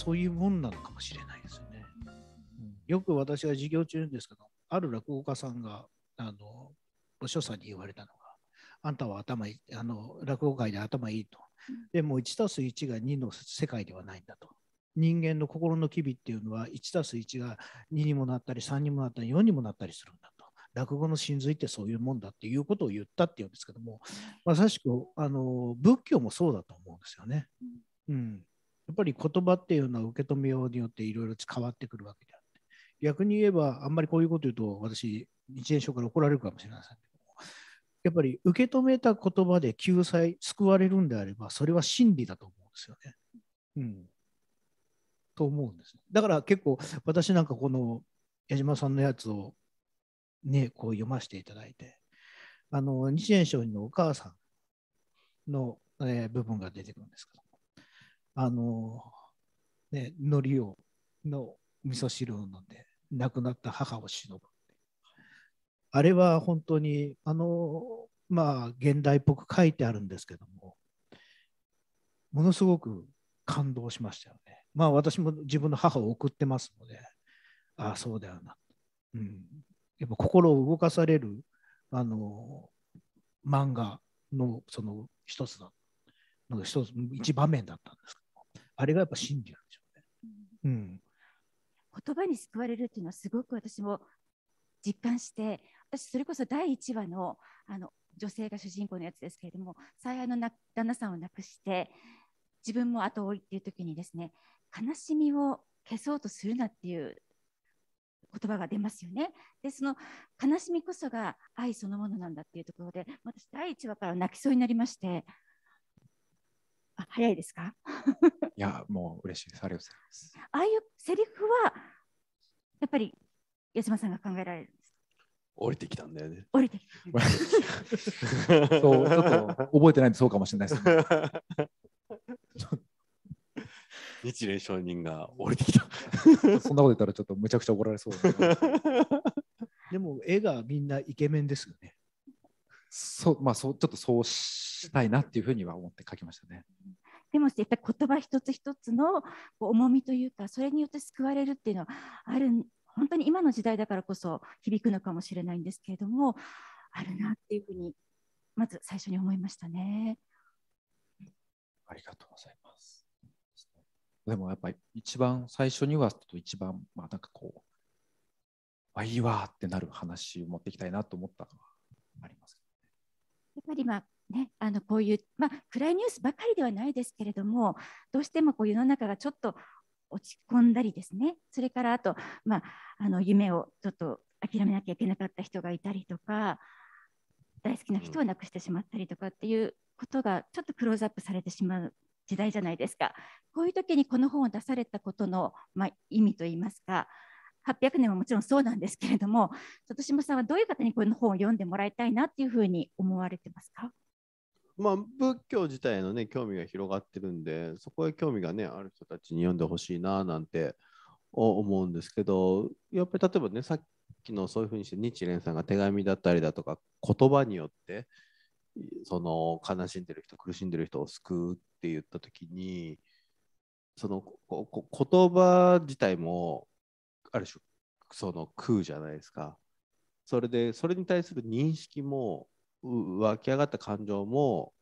そういうもんなのかもしれないですよね。うん、よく私は授業中ですけどある落語家さんがあのお師匠さんに言われたのが「あんたは頭いいあの落語界で頭いい」と。でも1たす1が2の世界ではないんだと。人間の心の機微っていうのは1たす1が2にもなったり3にもなったり4にもなったりするんだと。落語の真髄ってそういうもんだっていうことを言ったっていうんですけどもまさしくあの仏教もそうだと思うんですよね。うんぱり言葉っていうのは受け止めようによっていろいろ変わってくるわけであって、逆に言えば、あんまりこういうこと言うと、私、日蓮宗から怒られるかもしれませんけども、やっぱり受け止めた言葉で救済、救われるんであれば、それは真理だと思うんですよね。うん。と思うんです、だから結構、私なんかこの矢島さんのやつをね、こう読ませていただいて、あの、日蓮聖のお母さんの、えー、部分が出てくるんですけど、あの、ね、海苔を、の味噌汁を飲んで、亡くなった母を偲ぶ。あれは本当に、あの、まあ、現代っぽく書いてあるんですけども、ものすごく感動しましたよね。まあ、私も自分の母を送ってますので、ああ、そうだよな。うん。やっぱ心を動かされる、あの、漫画のその一つだの一つ一場面だったんですあれがやっぱ真理なんでしょうね。うん、言葉に救われるっていうのはすごく私も実感して私それこそ第1話のあの女性が主人公のやつですけれども最愛のな旦那さんを亡くして自分も後を追いっていう時にですね悲しみを消そうとするなっていう言葉が出ますよね。でその悲しみこそが愛そのものなんだっていうところで私第1話から泣きそうになりまして早いですか いや、もう嬉しいです。ありがとうございます。ああいうセリフは、やっぱり、矢島さんが考えられるんです降りてきたんだよね。降りて そう、ちょっと覚えてないんで、そうかもしれないです、ね。日蓮上人が降りてきた そんなこと言ったらちょっとむちゃくちゃ怒られそうで、でも絵がみんなイケメンですよねそうまあそうちょっとそうしたいなっていうふうには思って描きましたねでもやっぱり言葉一つ一つの重みというかそれによって救われるっていうのはある本当に今の時代だからこそ響くのかもしれないんですけれどもあるなっていうふうにまず最初に思いましたね。ありがとうございます。でもやっぱり一番最初には一番まあなんかこうあいいわってなる話を持っていきたいなと思ったのはありますぱり、まあね、あのこういう、まあ、暗いニュースばかりではないですけれどもどうしてもこう世の中がちょっと落ち込んだりですねそれからあと、まあ、あの夢をちょっと諦めなきゃいけなかった人がいたりとか大好きな人を亡くしてしまったりとかっていうことがちょっとクローズアップされてしまう時代じゃないですかこういう時にこの本を出されたことの、まあ、意味といいますか800年はもちろんそうなんですけれども里島さんはどういう方にこの本を読んでもらいたいなっていうふうに思われてますかまあ、仏教自体のね興味が広がってるんでそこへ興味がねある人たちに読んでほしいななんて思うんですけどやっぱり例えばねさっきのそういうふうにして日蓮さんが手紙だったりだとか言葉によってその悲しんでる人苦しんでる人を救うって言った時にその言葉自体もある種その空じゃないですかそれでそれに対する認識も湧き上がった感情も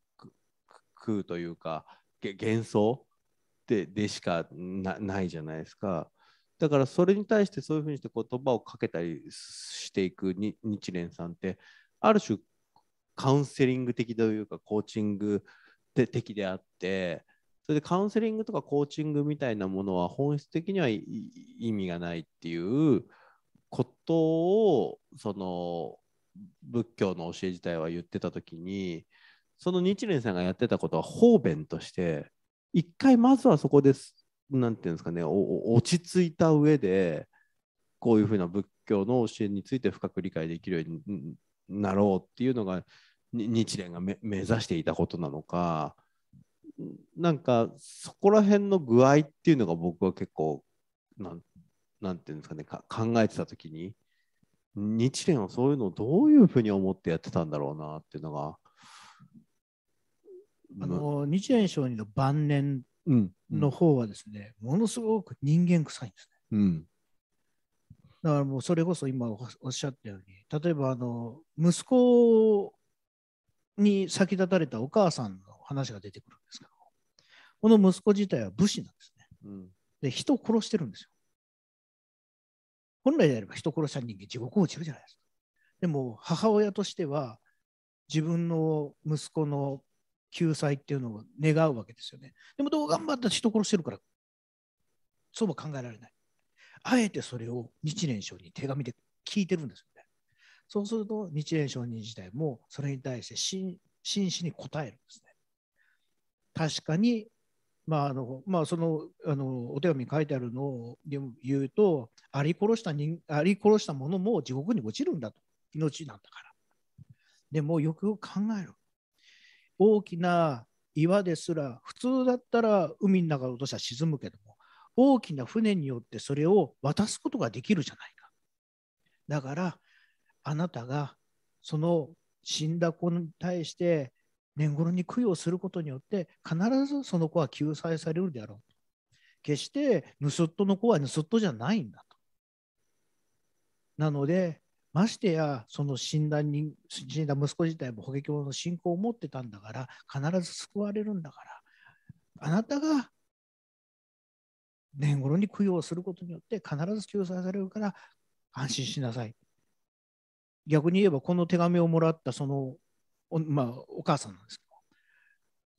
空というか幻想ででしかないじゃないですかだからそれに対してそういうふうにして言葉をかけたりしていく日蓮さんってある種カウンセリング的というかコーチング的であってそれでカウンセリングとかコーチングみたいなものは本質的には意味がないっていうことをその仏教の教え自体は言ってた時にその日蓮さんがやってたことは方便として一回まずはそこです何て言うんですかね落ち着いた上でこういうふうな仏教の教えについて深く理解できるようになろうっていうのが日蓮が目指していたことなのかなんかそこら辺の具合っていうのが僕は結構なんなんていうんですかね考えてた時に日蓮はそういうのをどういうふうに思ってやってたんだろうなっていうのが。あの、日蓮聖人の晩年の方はですね、うんうん、ものすごく人間臭いんですね。うん、だからもうそれこそ今おっしゃったように例えばあの息子に先立たれたお母さんの話が出てくるんですけどこの息子自体は武士なんですね。うん、で人を殺してるんですよ。本来であれば人殺した人間地獄落ちるじゃないですか。でも母親としては自分の息子の救済っていうのを願うわけですよね。でもどう頑張ったら人殺してるからそうも考えられない。あえてそれを日蓮聖に手紙で聞いてるんですよね。そうすると日蓮聖人自体もそれに対して真摯に答えるんですね。確かに、まああのまあ、そのあのお手紙に書いてあるのを言うと、あり殺した人あり殺したものも地獄に落ちるんだと、命なんだから。でもよく考える。大きな岩ですら、普通だったら海の中落としたら沈むけども、大きな船によってそれを渡すことができるじゃないか。だから、あなたがその死んだ子に対して年頃に供養することによって必ずその子は救済されるであろうと。決して盗っ人の子は盗っ人じゃないんだと。なのでましてやその死んだ人死んだ息子自体も法華経の信仰を持ってたんだから必ず救われるんだからあなたが年頃に供養することによって必ず救済されるから安心しなさい。逆に言えばこの手紙をもらったそのお,、まあ、お母さんなんですけど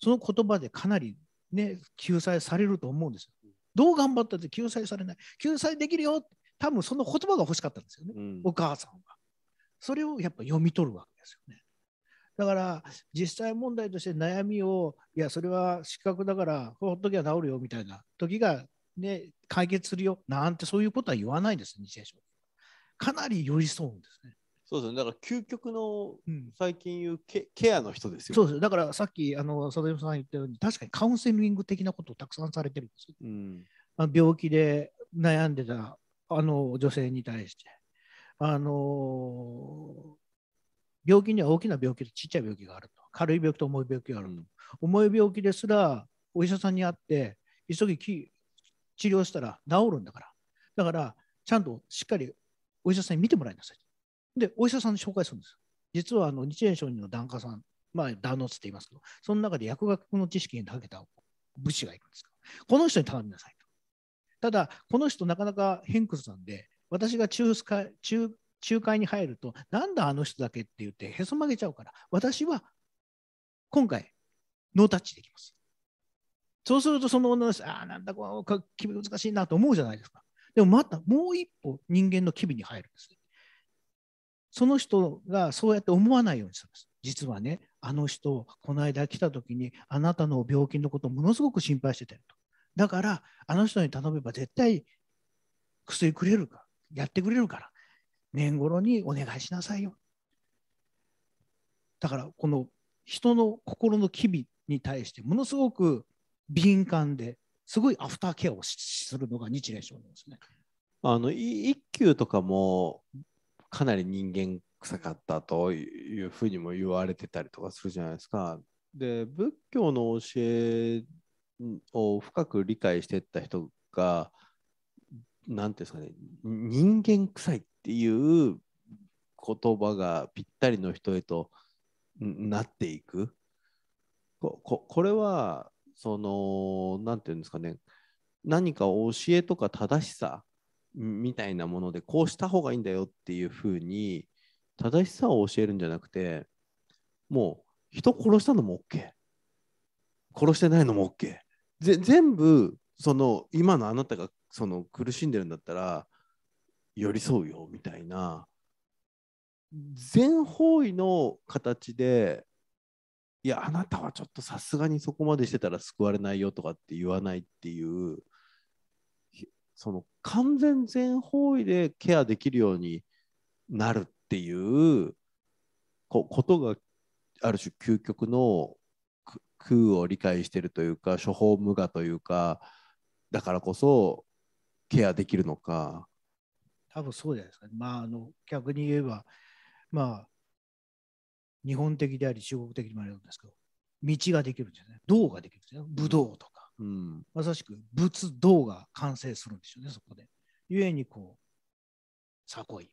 その言葉でかなり、ね、救済されると思うんですよ。どう頑張ったって救済されない救済できるよ多分その言葉が欲しかったんですよね、うん、お母さんは。それをやっぱ読み取るわけですよね。だから実際問題として悩みをいやそれは失格だからほっときゃ治るよみたいな時が、ね、解決するよなんてそういうことは言わないです日清書。かなり寄り添うんですね。そうですね、だから究極の最近言うケうん、ケアの人ですよ、そうですだからさっき、あの佐々さんが言ったように、確かにカウンセリング的なことをたくさんされてるんですよ。うん、あ病気で悩んでたあの女性に対して。あの病気には大きな病気とちっちゃい病気があると軽い病気と重い病気があると、うん、重い病気ですらお医者さんに会って急ぎ治療したら治るんだからだからちゃんとしっかりお医者さんに見てもらいなさいで、お医者さんに紹介するんです。実はあの日蓮聖人の檀家さん、まあ、ダーノって言いますけど、その中で薬学の知識に長けた武士がいるんですこの人に頼みなさいと。ただ、この人なかなか偏屈なんで、私が仲介仲仲介に入ると、なんだあの人だけって言ってへそ曲げちゃうから、私は今回、ノータッチできます。そうすると、その女の人、ああ、なんだこ、君難しいなと思うじゃないですか。でもまたもう一歩人間の機微に入るんですね。その人がそうやって思わないようにするんです。実はね、あの人、この間来た時に、あなたの病気のことをものすごく心配してたよと。だから、あの人に頼めば絶対薬くれるか、やってくれるから、年頃にお願いしなさいよ。だから、この人の心の機微に対して、ものすごく敏感ですごいアフターケアをするのが日蓮聖人ですね。あの一休とかもかなり人間臭かったというふうにも言われてたりとかするじゃないですか。で仏教の教えを深く理解していった人が何て言うんですかね人間臭いっていう言葉がぴったりの人へとなっていく。これはその何て言うんですかね何か教えとか正しさみたいなものでこうした方がいいんだよっていうふうに正しさを教えるんじゃなくてもう人殺したのも OK 殺してないのも OK ぜ全部その今のあなたがその苦しんでるんだったら寄り添うよみたいな全方位の形でいやあなたはちょっとさすがにそこまでしてたら救われないよとかって言わないっていうその完全全方位でケアできるようになるっていうことがある種究極の空を理解してるというか処方無我というかだからこそケアできるのか多分そうじゃないですか、ね、まああの逆に言えばまあ日本的であり中国的でもあるんですけど道ができるんですね道ができるんですね武道とかうん、まさしく仏道が完成するんですよね、そこで。ゆえにこう、さこいみ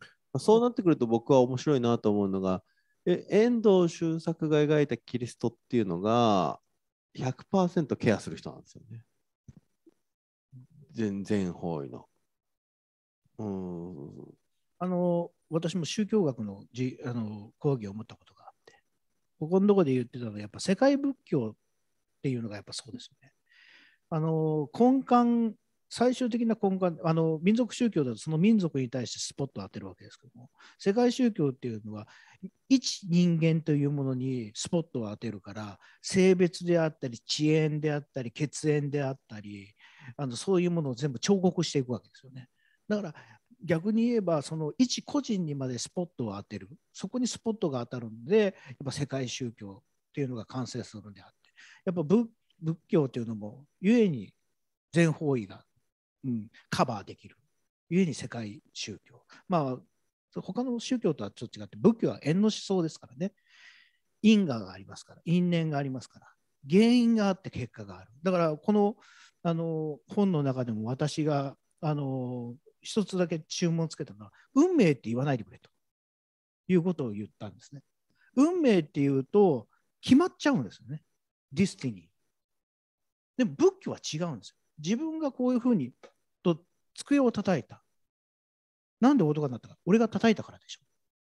たいそうなってくると僕は面白いなと思うのが、え遠藤周作が描いたキリストっていうのが100%ケアする人なんですよね。全然方位の。うんあの私も宗教学のじあの講義を持ったことがあってここのとこで言ってたのはやっぱ世界仏教っていうのがやっぱそうですよね。あの根幹最終的な根幹あの民族宗教だとその民族に対してスポットを当てるわけですけども世界宗教っていうのは一人間というものにスポットを当てるから性別であったり遅延であったり血縁であったりあのそういうものを全部彫刻していくわけですよね。だから逆に言えばその一個人にまでスポットを当てるそこにスポットが当たるんでやっぱ世界宗教っていうのが完成するんであって。やっぱ仏仏教というのも故に全方位が、うん、カバーできる故に世界宗教まあ他の宗教とはちょっと違って仏教は縁の思想ですからね因果がありますから因縁がありますから原因があって結果があるだからこのあの本の中でも私があの一つだけ注文つけたのは運命って言わないでくれということを言ったんですね運命っていうと決まっちゃうんですよねディスティニー。でも仏教は違うんですよ。自分がこういうふうにと机を叩いた。なんで音が鳴ったか。俺が叩いたからでしょ。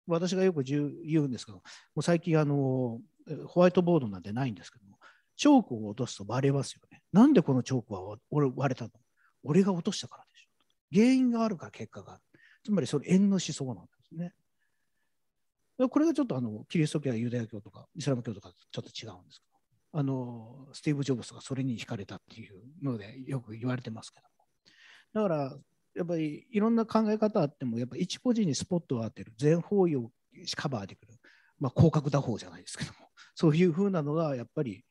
私がよく言うんですけど、もう最近あのホワイトボードなんてないんですけども、チョークを落とすと割れますよね。なんでこのチョークは割れたの俺が落としたからでしょ。原因があるから結果がある。つまりそれ縁の思想なんですね。これがちょっとあのキリスト教やユダヤ教とかイスラム教とかちょっと違うんですけど。あのスティーブ・ジョブズがそれに惹かれたっていうのでよく言われてますけどもだからやっぱりいろんな考え方あってもやっぱ一個人にスポットを当てる全方位をカバーできる、まあ、広角打法じゃないですけども そういうふうなのがやっぱり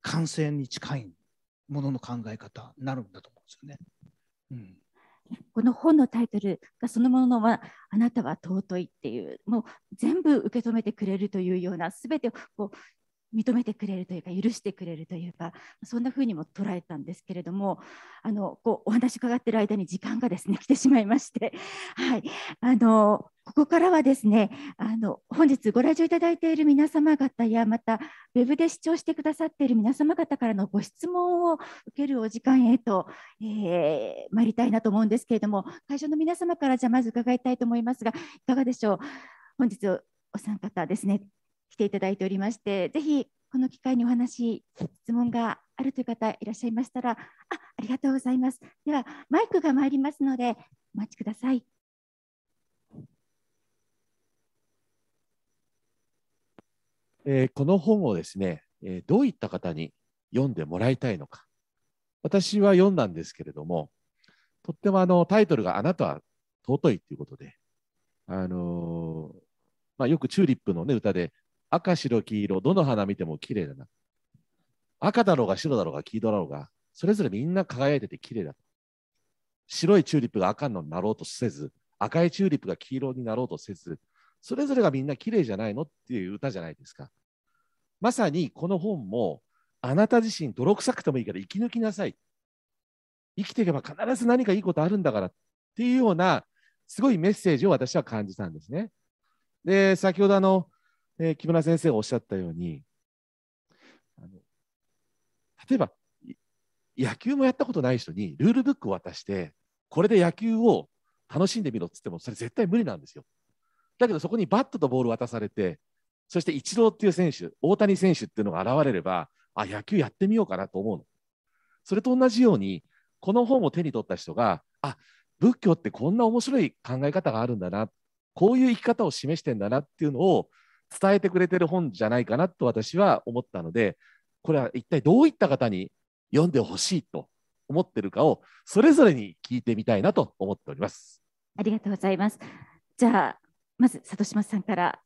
感染に近いものの考え方になるんだと思うんですよね。うんこの本のタイトルがそのものは「あなたは尊い」っていうもう全部受け止めてくれるというようなべてをこう認めてくれるというか許してくれるというかそんな風にも捉えたんですけれどもあのこうお話伺っている間に時間がですね 来てしまいまして、はい、あのここからはですねあの本日ご来場いただいている皆様方やまたウェブで視聴してくださっている皆様方からのご質問を受けるお時間へと、えー、参りたいなと思うんですけれども会場の皆様からじゃまず伺いたいと思いますがいかがでしょう本日お三方ですね来ていただいておりまして、ぜひこの機会にお話、質問があるという方いらっしゃいましたら、あありがとうございます。では、マイクが参りますので、お待ちください。えー、この本をですね、えー、どういった方に読んでもらいたいのか。私は読んだんですけれども、とってもあのタイトルが「あなたは尊い」ということで、あのー、まあ、よくチューリップの、ね、歌で赤、白、黄色、どの花見ても綺麗だな。赤だろうが白だろうが黄色だろうが、それぞれみんな輝いてて綺麗だ。白いチューリップが赤になろうとせず、赤いチューリップが黄色になろうとせず、それぞれがみんな綺麗じゃないのっていう歌じゃないですか。まさにこの本も、あなた自身泥臭くてもいいから生き抜きなさい。生きていけば必ず何かいいことあるんだからっていうような、すごいメッセージを私は感じたんですね。で、先ほどあの、え木村先生がおっしゃったようにあの例えば野球もやったことない人にルールブックを渡してこれで野球を楽しんでみろっつってもそれ絶対無理なんですよ。だけどそこにバットとボール渡されてそしてイチローっていう選手大谷選手っていうのが現れればあ野球やってみようかなと思うの。それと同じようにこの本を手に取った人があ仏教ってこんな面白い考え方があるんだなこういう生き方を示してんだなっていうのを伝えてくれてる本じゃないかなと私は思ったのでこれは一体どういった方に読んでほしいと思ってるかをそれぞれに聞いてみたいなと思っております。ありがとうございます。じゃあまず里島さんから。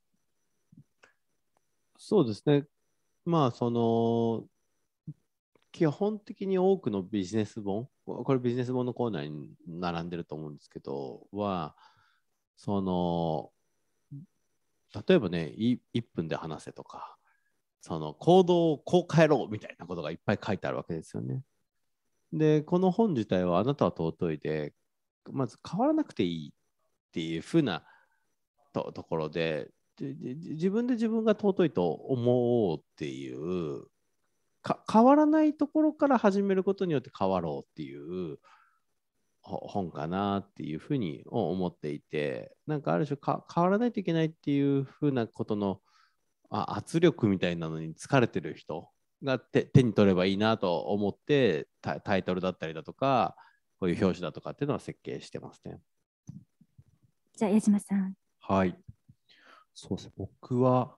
そうですね。まあその基本的に多くのビジネス本これビジネス本のコーナーに並んでると思うんですけどはその例えばね1分で話せとかその行動をこう変えろみたいなことがいっぱい書いてあるわけですよね。でこの本自体はあなたは尊いでまず変わらなくていいっていうふうなところで自分で自分が尊いと思うっていう変わらないところから始めることによって変わろうっていう本かなっていうふうに思っていてなんかある種変わらないといけないっていうふうなことの圧力みたいなのに疲れてる人が手に取ればいいなと思ってタイトルだったりだとかこういう表紙だとかっていうのは設計してますね。じゃあ矢島さん。はい。そうですね僕は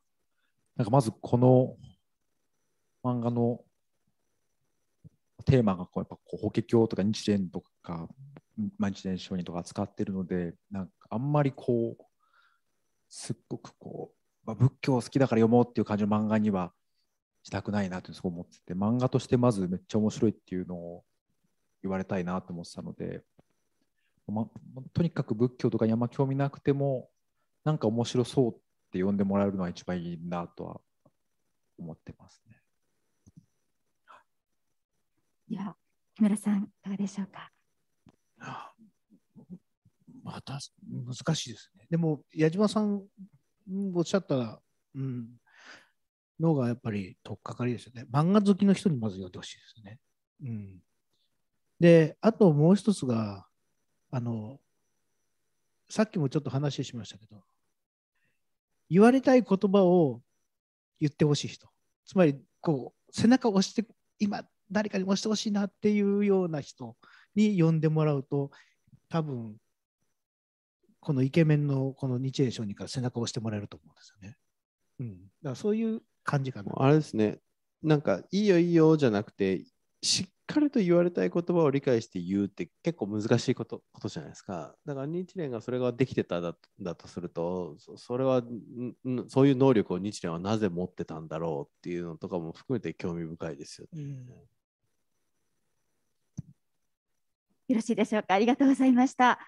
なんかまずこの漫画のテーマがこうやっぱこう法華経とか日蓮とか、日蓮聖人とか扱ってるのでなんかあんまりこうすっごくこう、まあ、仏教好きだから読もうっていう感じの漫画にはしたくないなってそう思ってて漫画としてまずめっちゃ面白いっていうのを言われたいなと思ってたので、ま、とにかく仏教とか山あんま興味なくてもなんか面白そうって読んでもらえるのは一番いいなとは思ってますね。では木村さんいかがでしょうか。あまた難しいですね。でも矢島さんおっしゃったうんのがやっぱりとっかかりですよね。漫画好きの人にまず読んでほしいですね。うん、であともう一つがあのさっきもちょっと話しましたけど言われたい言葉を言ってほしい人つまりこう背中を押して今誰かに押してほしいなっていうような人に呼んでもらうと多分このイケメンのこの日英商人から背中を押してもらえると思うんですよね。うん、だからそういう感じかな。あれですね、なんかいいよいいよじゃなくて、しっかりと言われたい言葉を理解して言うって結構難しいことことじゃないですか。だから日蓮がそれができてただだとすると、それはそういう能力を日蓮はなぜ持ってたんだろうっていうのとかも含めて興味深いですよね。うんよろしいでしょうか。ありがとうございました。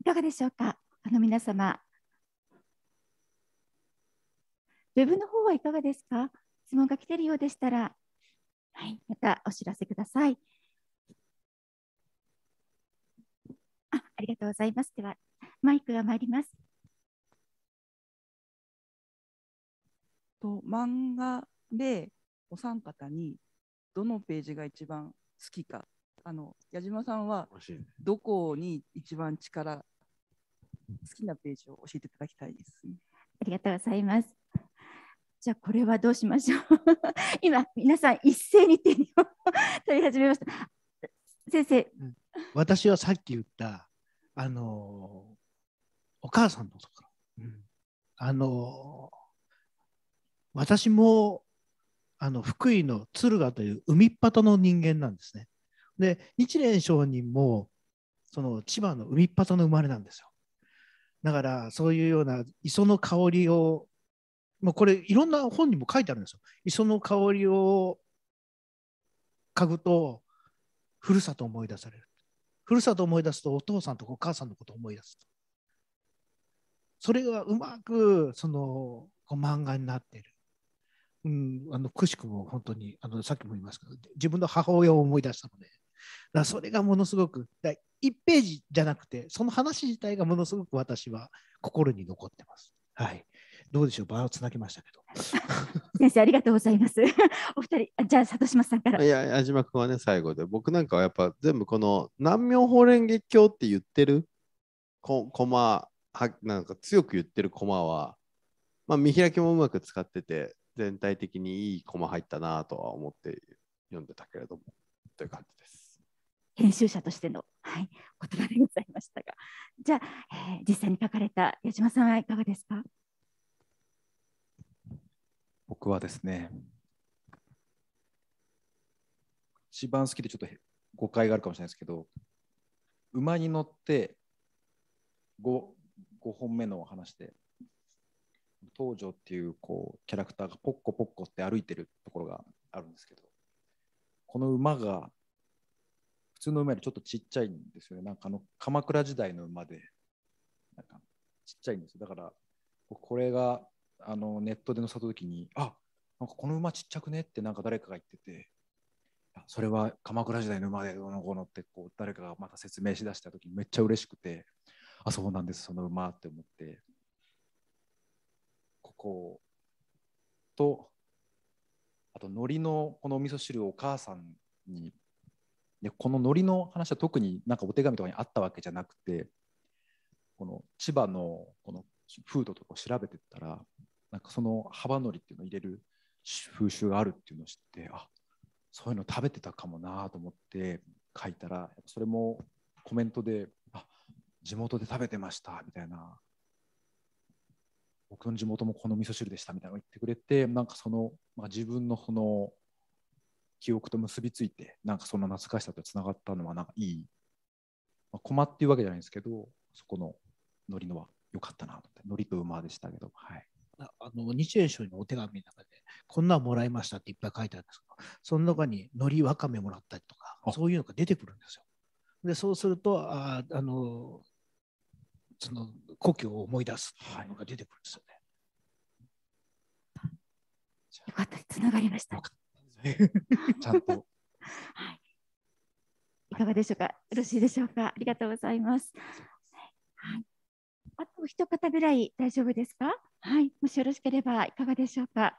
いかがでしょうか。あの皆様。ウェブの方はいかがですか質問が来ているようでしたら、はい、またお知らせください。あありがとうございます。では、マイクが参ります。と漫画でお三方にどのページが一番好きかあの矢島さんはどこに一番力、好きなページを教えていただきたいです。ありがとうございます。じゃあこれはどうしましょう 今皆さん一斉に手に取り始めました。先生、私はさっき言ったあのお母さんのところ、うん、あの私もあの福井の敦賀という海っ端の人間なんですね。で日蓮聖人もその千葉の海っ端の生まれなんですよ。だからそういうような磯の香りをまあ、これいろんな本にも書いてあるんですよ。磯の香りを嗅ぐとふるさと思い出される。ふるさと思い出すとお父さんとお母さんのことを思い出すそれがうまくその漫画になっている。うん、あのくしくも本当にあのさっきも言いますけど自分の母親を思い出したので、だそれがものすごくだ1ページじゃなくてその話自体がものすごく私は心に残ってます。はい、どうでしょう、場をつなぎましたけど。先生、ありがとうございます。お二人、じゃあ、里島さんから。いや、矢島君はね、最後で、僕なんかはやっぱ全部この南明法蓮華経って言ってるこ駒は、なんか強く言ってる駒は、まあ、見開きもうまく使ってて、全体的にいい駒入ったなとは思って読んでたけれども、という感じです。編集者としての、はい、言葉でございましたがじゃあ、えー、実際に書かれた矢島さんはいかがですか僕はですね一番好きでちょっと誤解があるかもしれないですけど馬に乗って5 5本目のお話で東條っていうこうキャラクターがポッコポッコって歩いてるところがあるんですけどこの馬が普通の馬よりちょっとちっちゃいんですよね。なんかあの鎌倉時代の馬で、なんかちっちゃいんですよ。だから、これがあのネットで載せたときに、あなんかこの馬ちっちゃくねってなんか誰かが言ってて、それは鎌倉時代の馬でどのこのってこう誰かがまた説明しだしたときにめっちゃ嬉しくて、あ、そうなんです、その馬って思って、ここと、あと海苔のこのお味噌汁をお母さんにでこのノリの話は特になんかお手紙とかにあったわけじゃなくてこの千葉のこのフードとかを調べてったらなんかその幅のりっていうのを入れる風習があるっていうのを知ってあそういうの食べてたかもなと思って書いたらそれもコメントであ地元で食べてましたみたいな僕の地元もこの味噌汁でしたみたいなのを言ってくれてなんかその、まあ、自分のその記憶と結びついてなんかその懐かしさとつながったのはなんかいい、まあ、駒っていうわけじゃないんですけどそこのノりのは良かったなと思ってと馬でしたけどはいあの日蓮賞のお手紙の中でこんなんもらいましたっていっぱい書いてあるんですけどその中にのりわかめもらったりとかそういうのが出てくるんですよ。でそうするとああのその故郷を思い出すっていうのが出てくるんですよね。はい、よかったつながりました。ちゃんと。はい。いかがでしょうか。よろしいでしょうか。ありがとうございます。はい。あと一方ぐらい大丈夫ですか。はい。もしよろしければいかがでしょうか。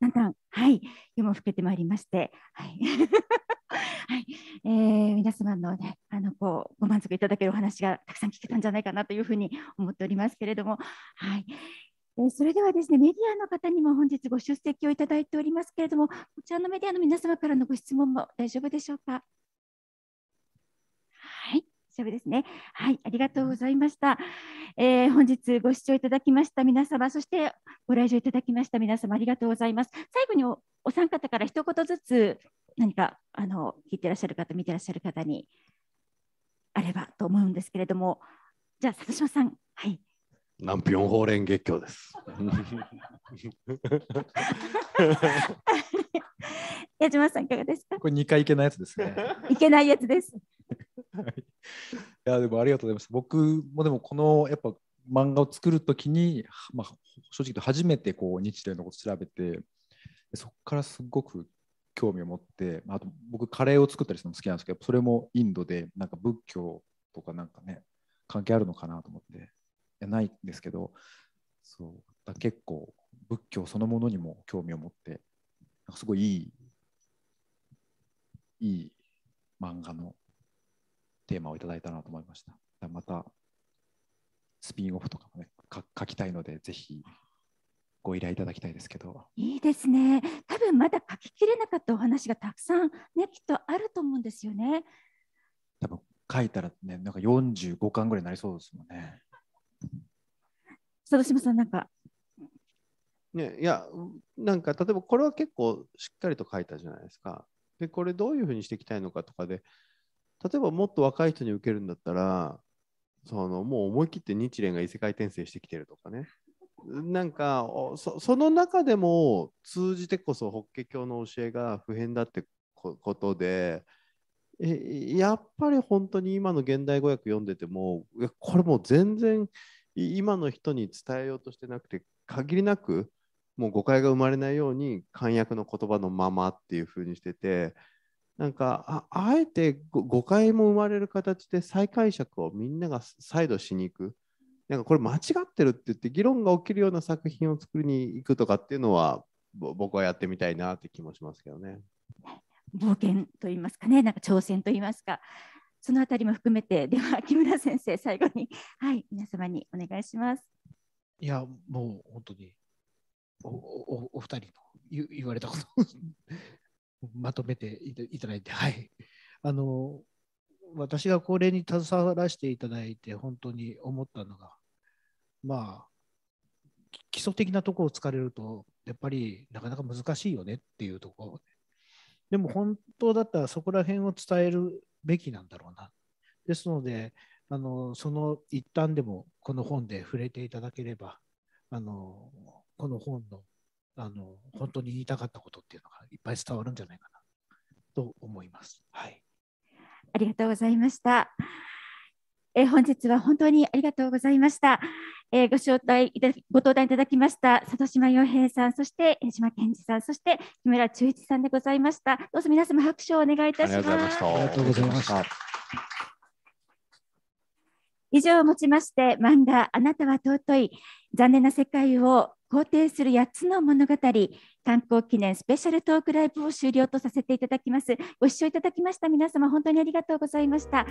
だんだん、はい、夜も更けてまいりまして、はい はいえー、皆様の,、ね、あのこうご満足いただけるお話がたくさん聞けたんじゃないかなというふうに思っておりますけれども、はいえそれではですね、メディアの方にも本日ご出席をいただいておりますけれども、こちらのメディアの皆様からのご質問も大丈夫でしょうか。はい、大丈夫ですね。はい、ありがとうございました。えー、本日ご視聴いただきました皆様、そしてご来場いただきました皆様、ありがとうございます。最後におお三方から一言ずつ、何かあの聞いてらっしゃる方、見てらっしゃる方にあればと思うんですけれども、じゃあ、藤島さん。はいナンピョン法蓮月経です。矢島さんいかがですか。これ二回いけないやつですね。いけないやつです。いやでもありがとうございます。僕もでもこのやっぱ漫画を作るときに、まあ、正直初めてこう日蓮のこと調べてそこからすごく興味を持って、まあ、あと僕カレーを作ったりするの好きなんですけどそれもインドでなんか仏教とかなんかね関係あるのかなと思ってないんですけどそうだ結構仏教そのものにも興味を持ってすごいいいいい漫画のテーマをいただいたなと思いました。またスピンオフとかもねか書きたいのでぜひご依頼いただきたいですけど。いいですね。多分まだ書ききれなかったお話がたくさんねきっとあると思うんですよね。多分書いたらねなんか45巻ぐらいになりそうですもんね。佐島さん、なんか。ね、いや、なんか例えばこれは結構しっかりと書いたじゃないですか。で、これどういうふうにしていきたいのかとかで、例えばもっと若い人に受けるんだったら、そのもう思い切って日蓮が異世界転生してきてるとかね。なんかその中でも通じてこそ法華経の教えが普遍だってことでえやっぱり本当に今の現代語訳読んでてもこれもう全然今の人に伝えようとしてなくて限りなくもう誤解が生まれないように簡約の言葉のままっていう風にしててなんかあえて誤解も生まれる形で再解釈をみんなが再度しに行くなんかこれ間違ってるって言って議論が起きるような作品を作りに行くとかっていうのは僕はやってみたいなって気もしますけどね。冒険と言いますかねなんか挑戦と言いますかそのあたりも含めて、では木村先生、最後に、はい、皆様にお願いします。いや、もう本当におおお二人の言言われたこと まとめていただいて、はい。あの私がこれに携わらせていただいて本当に思ったのがまあ基礎的なところを突かれるとやっぱりなかなか難しいよねっていうところでも本当だったらそこら辺を伝えるべきなんだろうな。ですので、あのその一端でもこの本で触れていただければ、あのこの本のあの本当に言いたかったことっていうのがいっぱい伝わるんじゃないかなと思います。はい、ありがとうございました。え本日は本当にありがとうございました。えー、ご招待いたご登壇いただきました里島洋平さん、そして江島健二さん、そして木村忠一さんでございました。どうぞ皆様拍手をお願いいたします。ありがとうございました。以上をもちまして漫画「あなたは尊い残念な世界を肯定する8つの物語」観光記念スペシャルトークライブを終了とさせていただきます。ご視聴いただきました皆様本当にありがとうございました。